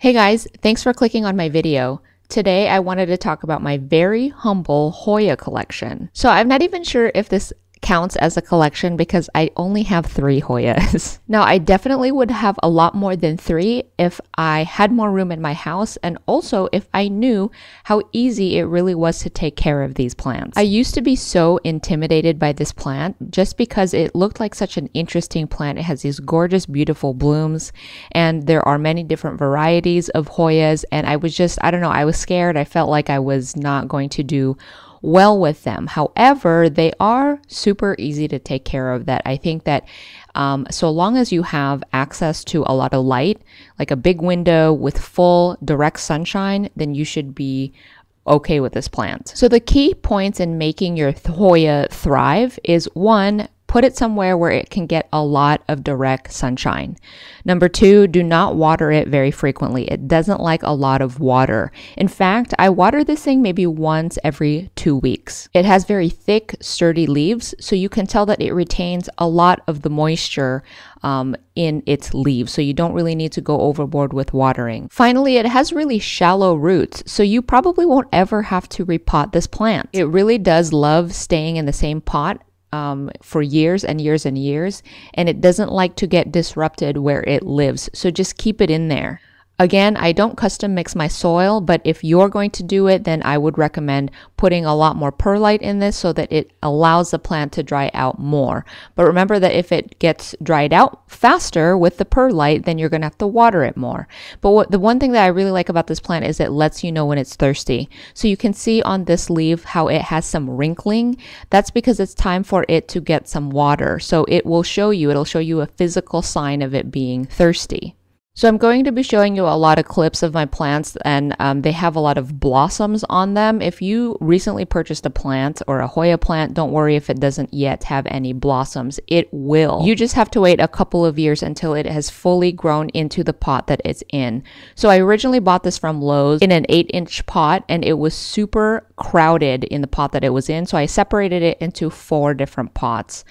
Hey guys, thanks for clicking on my video. Today I wanted to talk about my very humble Hoya collection. So I'm not even sure if this counts as a collection because I only have three Hoyas. now, I definitely would have a lot more than three if I had more room in my house and also if I knew how easy it really was to take care of these plants. I used to be so intimidated by this plant just because it looked like such an interesting plant. It has these gorgeous, beautiful blooms, and there are many different varieties of Hoyas. And I was just, I don't know, I was scared. I felt like I was not going to do well with them. However, they are super easy to take care of that. I think that um, so long as you have access to a lot of light, like a big window with full direct sunshine, then you should be okay with this plant. So the key points in making your Hoya thrive is one, put it somewhere where it can get a lot of direct sunshine. Number two, do not water it very frequently. It doesn't like a lot of water. In fact, I water this thing maybe once every two weeks. It has very thick, sturdy leaves, so you can tell that it retains a lot of the moisture um, in its leaves, so you don't really need to go overboard with watering. Finally, it has really shallow roots, so you probably won't ever have to repot this plant. It really does love staying in the same pot um, for years and years and years, and it doesn't like to get disrupted where it lives. So just keep it in there. Again, I don't custom mix my soil, but if you're going to do it, then I would recommend putting a lot more perlite in this so that it allows the plant to dry out more. But remember that if it gets dried out faster with the perlite, then you're going to have to water it more. But what, the one thing that I really like about this plant is it lets you know when it's thirsty. So you can see on this leaf how it has some wrinkling. That's because it's time for it to get some water. So it will show you, it'll show you a physical sign of it being thirsty. So I'm going to be showing you a lot of clips of my plants and um, they have a lot of blossoms on them. If you recently purchased a plant or a Hoya plant, don't worry if it doesn't yet have any blossoms. It will. You just have to wait a couple of years until it has fully grown into the pot that it's in. So I originally bought this from Lowe's in an 8 inch pot and it was super crowded in the pot that it was in. So I separated it into four different pots.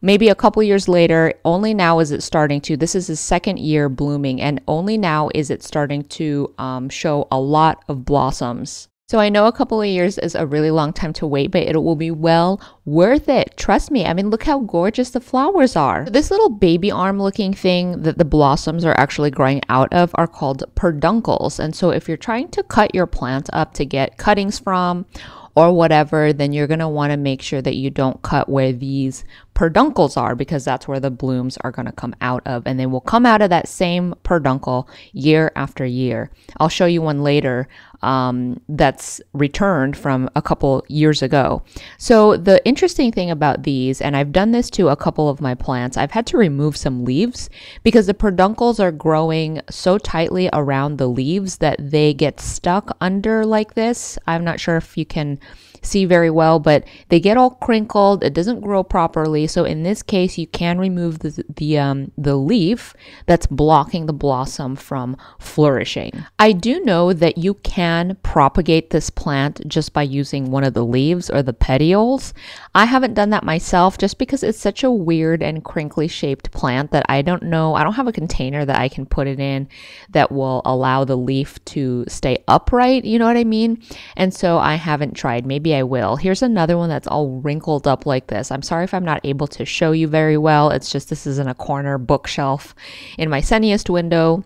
Maybe a couple years later, only now is it starting to, this is his second year blooming, and only now is it starting to um, show a lot of blossoms. So I know a couple of years is a really long time to wait, but it will be well worth it. Trust me. I mean, look how gorgeous the flowers are. This little baby arm looking thing that the blossoms are actually growing out of are called peduncles. And so if you're trying to cut your plant up to get cuttings from or whatever, then you're going to want to make sure that you don't cut where these peduncles are because that's where the blooms are going to come out of and they will come out of that same peduncle year after year. I'll show you one later um, that's returned from a couple years ago. So the interesting thing about these, and I've done this to a couple of my plants, I've had to remove some leaves because the peduncles are growing so tightly around the leaves that they get stuck under like this. I'm not sure if you can see very well, but they get all crinkled. It doesn't grow properly. So in this case, you can remove the, the, um, the leaf that's blocking the blossom from flourishing. I do know that you can propagate this plant just by using one of the leaves or the petioles. I haven't done that myself just because it's such a weird and crinkly shaped plant that I don't know. I don't have a container that I can put it in that will allow the leaf to stay upright. You know what I mean? And so I haven't tried. Maybe maybe I will. Here's another one that's all wrinkled up like this. I'm sorry if I'm not able to show you very well. It's just this is in a corner bookshelf in my sunniest window.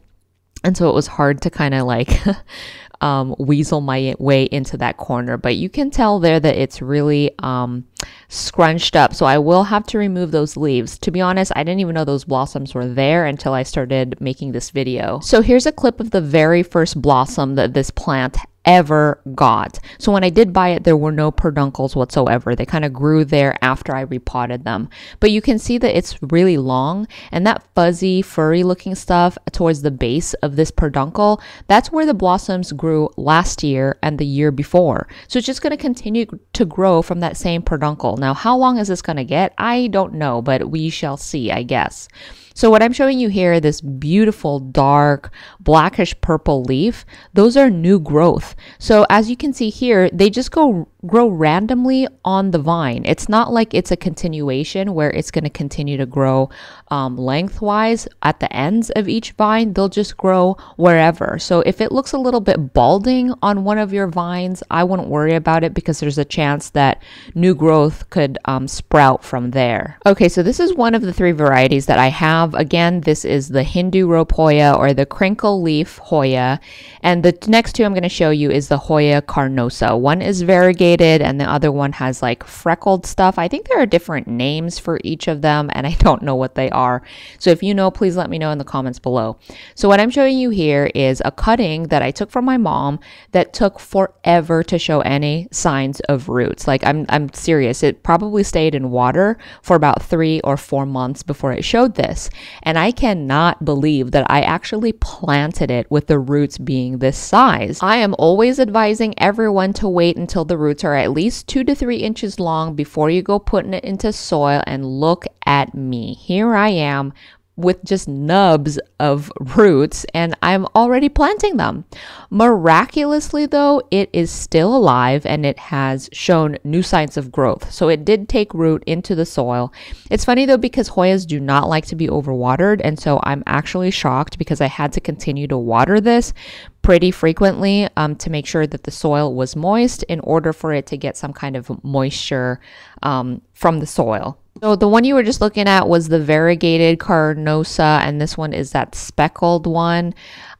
And so it was hard to kind of like um, weasel my way into that corner. But you can tell there that it's really um, scrunched up. So I will have to remove those leaves. To be honest, I didn't even know those blossoms were there until I started making this video. So here's a clip of the very first blossom that this plant ever got. So when I did buy it, there were no peduncles whatsoever. They kind of grew there after I repotted them. But you can see that it's really long and that fuzzy, furry looking stuff towards the base of this peduncle, that's where the blossoms grew last year and the year before. So it's just going to continue to grow from that same peduncle. Now, how long is this going to get? I don't know, but we shall see, I guess. So what I'm showing you here, this beautiful dark blackish purple leaf, those are new growth. So as you can see here, they just go grow randomly on the vine. It's not like it's a continuation where it's going to continue to grow um, lengthwise at the ends of each vine. They'll just grow wherever. So if it looks a little bit balding on one of your vines, I wouldn't worry about it because there's a chance that new growth could um, sprout from there. Okay, so this is one of the three varieties that I have. Again, this is the Hindu rope Hoya or the crinkle leaf Hoya. And the next two I'm going to show you is the Hoya carnosa. One is variegated elongated and the other one has like freckled stuff. I think there are different names for each of them and I don't know what they are. So if you know, please let me know in the comments below. So what I'm showing you here is a cutting that I took from my mom that took forever to show any signs of roots. Like I'm, I'm serious. It probably stayed in water for about three or four months before it showed this. And I cannot believe that I actually planted it with the roots being this size. I am always advising everyone to wait until the roots roots are at least two to three inches long before you go putting it into soil and look at me. Here I am with just nubs of roots and I'm already planting them. Miraculously, though, it is still alive and it has shown new signs of growth. So it did take root into the soil. It's funny though, because Hoyas do not like to be overwatered. And so I'm actually shocked because I had to continue to water this pretty frequently um, to make sure that the soil was moist in order for it to get some kind of moisture um, from the soil. So the one you were just looking at was the variegated carnosa, and this one is that speckled one.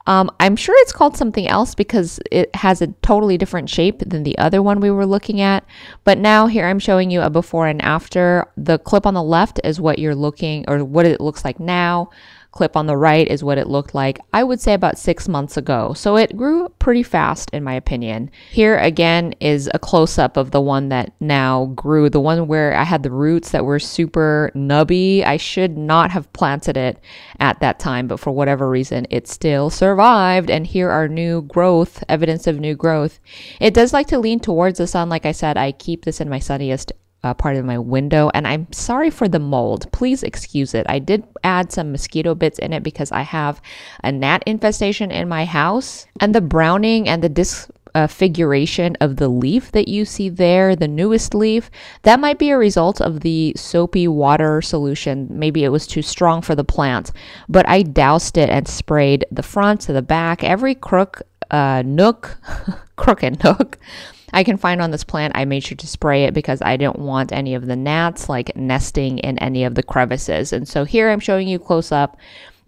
Um, I'm sure it's called something else because it has a totally different shape than the other one we were looking at. But now here I'm showing you a before and after. The clip on the left is what you're looking or what it looks like now clip on the right is what it looked like, I would say about six months ago. So it grew pretty fast in my opinion. Here again is a close up of the one that now grew, the one where I had the roots that were super nubby. I should not have planted it at that time, but for whatever reason, it still survived. And here are new growth, evidence of new growth. It does like to lean towards the sun. Like I said, I keep this in my sunniest uh, part of my window. And I'm sorry for the mold. Please excuse it. I did add some mosquito bits in it because I have a gnat infestation in my house. And the browning and the dis figuration of the leaf that you see there, the newest leaf, that might be a result of the soapy water solution. Maybe it was too strong for the plant, but I doused it and sprayed the front to the back, every crook, uh, nook, crook and nook I can find on this plant. I made sure to spray it because I didn't want any of the gnats like nesting in any of the crevices. And so here I'm showing you close up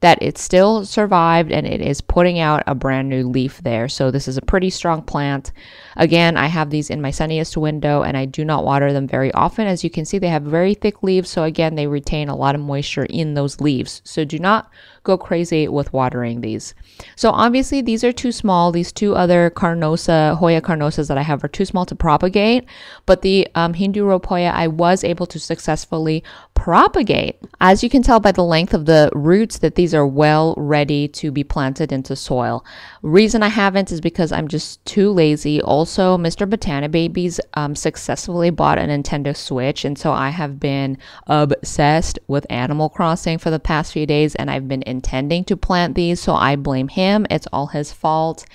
that it still survived and it is putting out a brand new leaf there. So this is a pretty strong plant. Again, I have these in my sunniest window and I do not water them very often. As you can see, they have very thick leaves. So again, they retain a lot of moisture in those leaves. So do not go crazy with watering these. So obviously these are too small. These two other carnosa, Hoya carnosas that I have are too small to propagate, but the um, Hindu Ropoya I was able to successfully propagate. As you can tell by the length of the roots that these are well ready to be planted into soil. Reason I haven't is because I'm just too lazy. All also, Mr. Botana Babies um, successfully bought a Nintendo Switch, and so I have been obsessed with Animal Crossing for the past few days, and I've been intending to plant these, so I blame him. It's all his fault.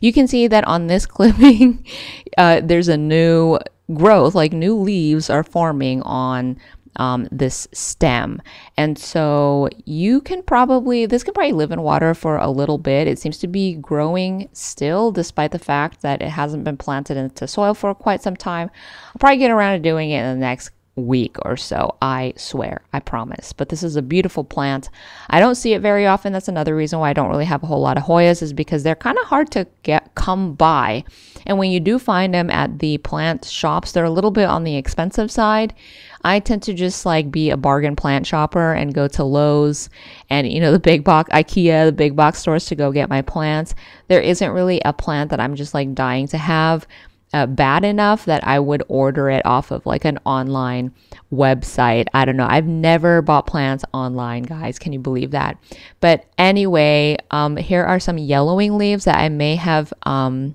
You can see that on this clipping, uh, there's a new growth, like new leaves are forming on um, this stem. And so you can probably, this can probably live in water for a little bit. It seems to be growing still, despite the fact that it hasn't been planted into soil for quite some time. I'll probably get around to doing it in the next week or so. I swear, I promise. But this is a beautiful plant. I don't see it very often. That's another reason why I don't really have a whole lot of Hoyas is because they're kind of hard to get come by. And when you do find them at the plant shops, they're a little bit on the expensive side. I tend to just like be a bargain plant shopper and go to Lowe's and you know the big box IKEA, the big box stores to go get my plants. There isn't really a plant that I'm just like dying to have uh, bad enough that I would order it off of like an online website. I don't know. I've never bought plants online, guys. Can you believe that? But anyway, um, here are some yellowing leaves that I may have. Um,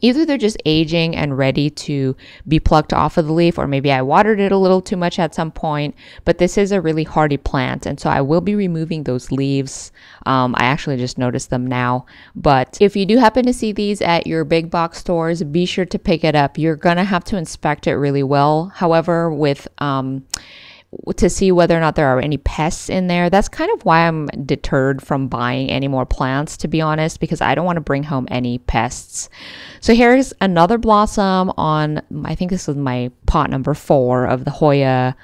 either they're just aging and ready to be plucked off of the leaf, or maybe I watered it a little too much at some point. But this is a really hardy plant, and so I will be removing those leaves. Um, I actually just noticed them now. But if you do happen to see these at your big box stores, be sure to pick it up. You're gonna have to inspect it really well. However, with um, to see whether or not there are any pests in there. That's kind of why I'm deterred from buying any more plants, to be honest, because I don't want to bring home any pests. So here's another blossom on, I think this is my pot number four of the Hoya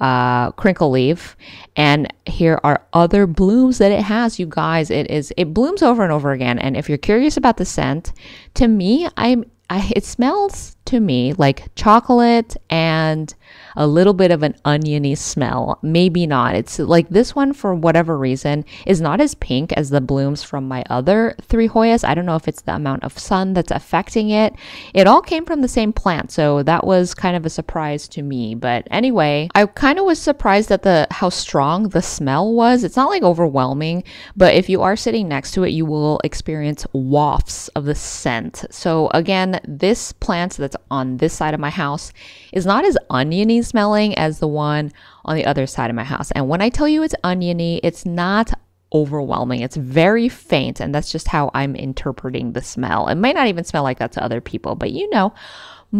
uh, crinkle leaf. And here are other blooms that it has, you guys. It is, it blooms over and over again. And if you're curious about the scent, to me, I'm, I, it smells to me like chocolate and a little bit of an oniony smell. Maybe not. It's like this one, for whatever reason, is not as pink as the blooms from my other three Hoyas. I don't know if it's the amount of sun that's affecting it. It all came from the same plant, so that was kind of a surprise to me. But anyway, I kind of was surprised at the how strong the smell was. It's not like overwhelming, but if you are sitting next to it, you will experience wafts of the scent. So again, this plant that's on this side of my house is not as oniony smelling as the one on the other side of my house. And when I tell you it's oniony, it's not overwhelming. It's very faint, and that's just how I'm interpreting the smell. It might not even smell like that to other people, but you know.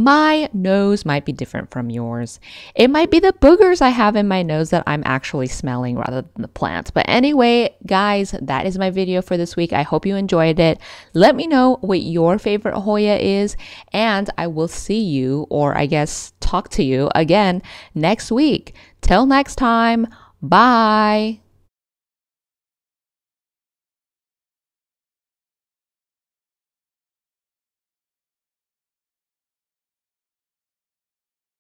My nose might be different from yours. It might be the boogers I have in my nose that I'm actually smelling rather than the plants. But anyway, guys, that is my video for this week. I hope you enjoyed it. Let me know what your favorite Hoya is, and I will see you, or I guess talk to you again next week. Till next time, bye.